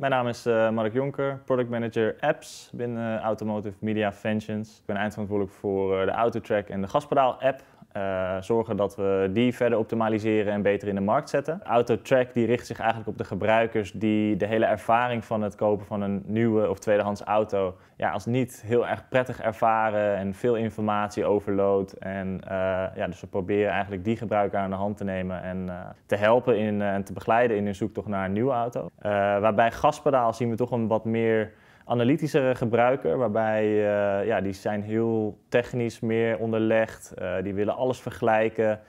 Mijn naam is eh, Mark Jonker, product manager apps binnen Automotive Media Ventions. Ik ben eindverantwoordelijk voor eh, de Autotrack en de Gaspedaal app. Eh, zorgen dat we die verder optimaliseren en beter in de markt zetten. Autotrack die richt zich eigenlijk op de gebruikers die de hele ervaring van het kopen van een nieuwe of tweedehands auto ja, als niet heel erg prettig ervaren en veel informatie overloopt En eh, ja, dus we proberen eigenlijk die gebruiker aan de hand te nemen en eh, te helpen in, en te begeleiden in hun zoektocht naar een nieuwe auto. waarbij gaspedaal zien we toch een wat meer analytischere gebruiker, waarbij eh, ja, die zijn heel technisch meer onderlegd. Uh, die willen alles vergelijken.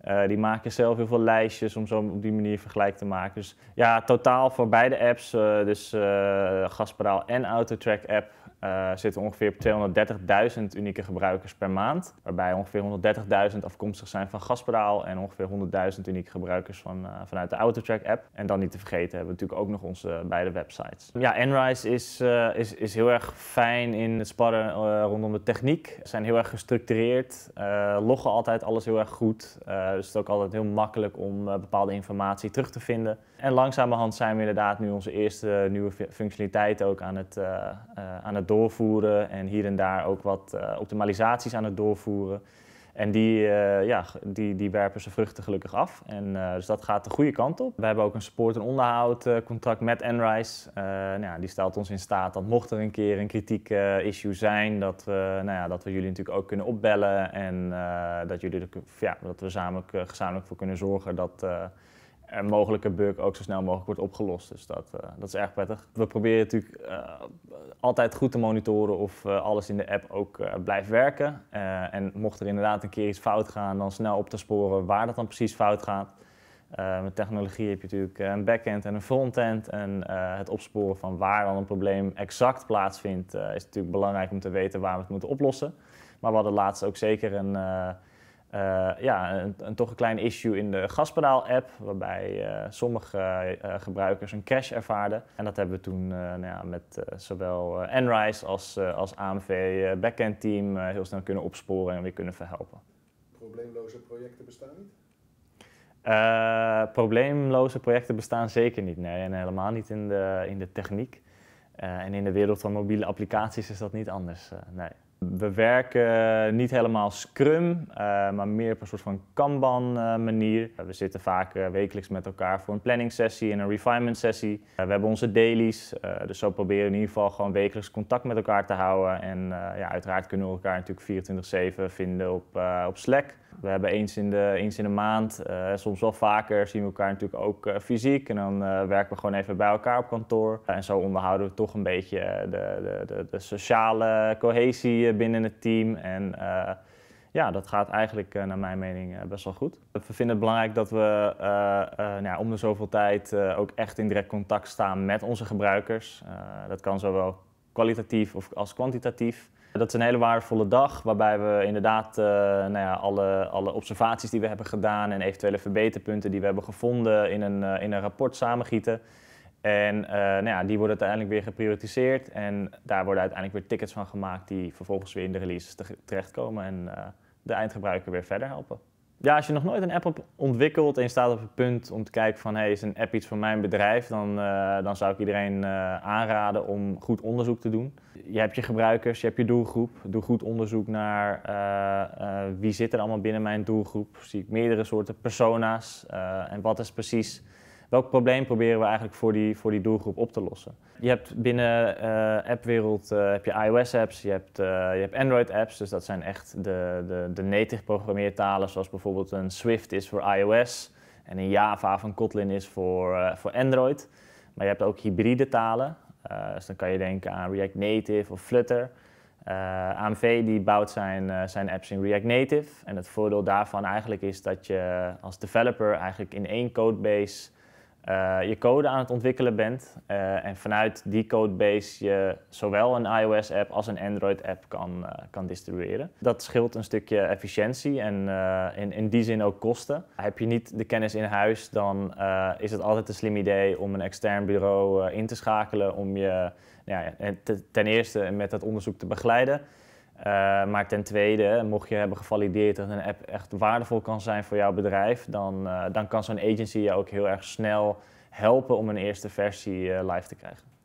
Eh, die maken zelf heel veel lijstjes om zo op die manier vergelijk te maken. Dus ja, totaal voor beide apps, dus gaspedaal en Autotrack app, uh, zitten ongeveer 230.000 unieke gebruikers per maand. Waarbij ongeveer 130.000 afkomstig zijn van gaspedaal en ongeveer 100.000 unieke gebruikers van, eh, vanuit de Autotrack app. En dan niet te vergeten hebben we natuurlijk ook nog onze beide websites. Ja, Enrise is, eh, is, is heel erg fijn in het sparren rondom de techniek. Ze zijn heel erg gestructureerd, loggen altijd alles heel erg goed. dus het is ook altijd heel makkelijk om bepaalde informatie terug te vinden. En langzamerhand zijn we inderdaad nu onze eerste nieuwe functionaliteit ook aan het, aan het doorvoeren en hier en daar ook wat eh, optimalisaties aan het doorvoeren. En die, eh, ja, die, die werpen ze vruchten gelukkig af. En, eh, dus dat gaat de goede kant op. We hebben ook een support- en onderhoudcontract uh, met Enrise. nou ja, die stelt ons in staat dat mocht er een keer een kritiek issue zijn, dat we, nou ja, dat we jullie natuurlijk ook kunnen opbellen. En dat, jullie ja, dat we samen, gezamenlijk voor kunnen zorgen dat en mogelijke bug ook zo snel mogelijk wordt opgelost. Dus dat, eh, dat is erg prettig. We proberen natuurlijk eh, altijd goed te monitoren of eh, alles in de app ook blijft werken. en mocht er inderdaad een keer iets fout gaan, dan snel op te sporen waar dat dan precies fout gaat. met technologie heb je natuurlijk een backend en een frontend. En het opsporen van waar dan een probleem exact plaatsvindt, is natuurlijk belangrijk om te weten waar we het moeten oplossen. Maar we hadden laatst ook zeker een eh, ja, een, een, toch een klein issue in de gaspedaal-app, waarbij eh, sommige eh, gebruikers een crash ervaarden. En dat hebben we toen nou ja, met zowel Enrise als, als AMV backend team heel snel kunnen opsporen en weer kunnen verhelpen. Probleemloze projecten bestaan niet? probleemloze projecten bestaan zeker niet. Nee, en helemaal niet in de, in de techniek. en in de wereld van mobiele applicaties is dat niet anders. nee we werken niet helemaal Scrum, eh, maar meer op een soort van Kanban-manier. Eh, eh, we zitten vaak wekelijks met elkaar voor een planning-sessie en een refinement-sessie. we hebben onze dailies, dus zo proberen we in ieder geval gewoon wekelijks contact met elkaar te houden. En ja, uiteraard kunnen we elkaar natuurlijk 24-7 vinden op, op Slack. We hebben eens in de, eens in de maand, eh, soms wel vaker, zien we elkaar natuurlijk ook eh, fysiek. En dan eh, werken we gewoon even bij elkaar op kantoor. en zo onderhouden we toch een beetje de, de, de, de sociale cohesie binnen het team. En ja, dat gaat eigenlijk naar mijn mening best wel goed. We vinden het belangrijk dat we nou ja, om de zoveel tijd ook echt in direct contact staan met onze gebruikers. dat kan zowel kwalitatief of als kwantitatief. Dat is een hele waardevolle dag waarbij we inderdaad eh, nou ja, alle, alle, observaties die we hebben gedaan en eventuele verbeterpunten die we hebben gevonden in een, eh, in een rapport samengieten. En eh, nou ja, die worden uiteindelijk weer geprioritiseerd en daar worden uiteindelijk weer tickets van gemaakt die vervolgens weer in de releases terechtkomen en de eindgebruiker weer verder helpen. Ja, als je nog nooit een app hebt ontwikkeld en je staat op het punt om te kijken van hey, is een app iets voor mijn bedrijf, dan, eh, dan zou ik iedereen eh, aanraden om goed onderzoek te doen. Je hebt je gebruikers, je hebt je doelgroep. Doe goed onderzoek naar eh, wie zit er allemaal binnen mijn doelgroep. Zie ik meerdere soorten persona's en wat is precies welk probleem proberen we eigenlijk voor die, voor die doelgroep op te lossen? Je hebt binnen uh, appwereld eh, heb je iOS-apps, je hebt, eh, je hebt Android-apps. Dus dat zijn echt de, de, de native programmeertalen, zoals bijvoorbeeld een Swift is voor iOS en een Java van Kotlin is voor, voor Android. Maar je hebt ook hybride talen. dus dan kan je denken aan React Native of Flutter. AMV die bouwt zijn, zijn apps in React Native. En het voordeel daarvan eigenlijk is dat je als developer eigenlijk in één codebase eh, je code aan het ontwikkelen bent eh, en vanuit die codebase je zowel een iOS-app als een Android-app kan, eh, kan distribueren. Dat scheelt een stukje efficiëntie en in, in die zin ook kosten. Heb je niet de kennis in huis, dan is het altijd een slim idee om een extern bureau in te schakelen om je nou ja, ten eerste met dat onderzoek te begeleiden. Eh, maar ten tweede, mocht je hebben gevalideerd dat een app echt waardevol kan zijn voor jouw bedrijf, dan, eh, dan kan zo'n agency je ook heel erg snel helpen om een eerste versie eh, live te krijgen.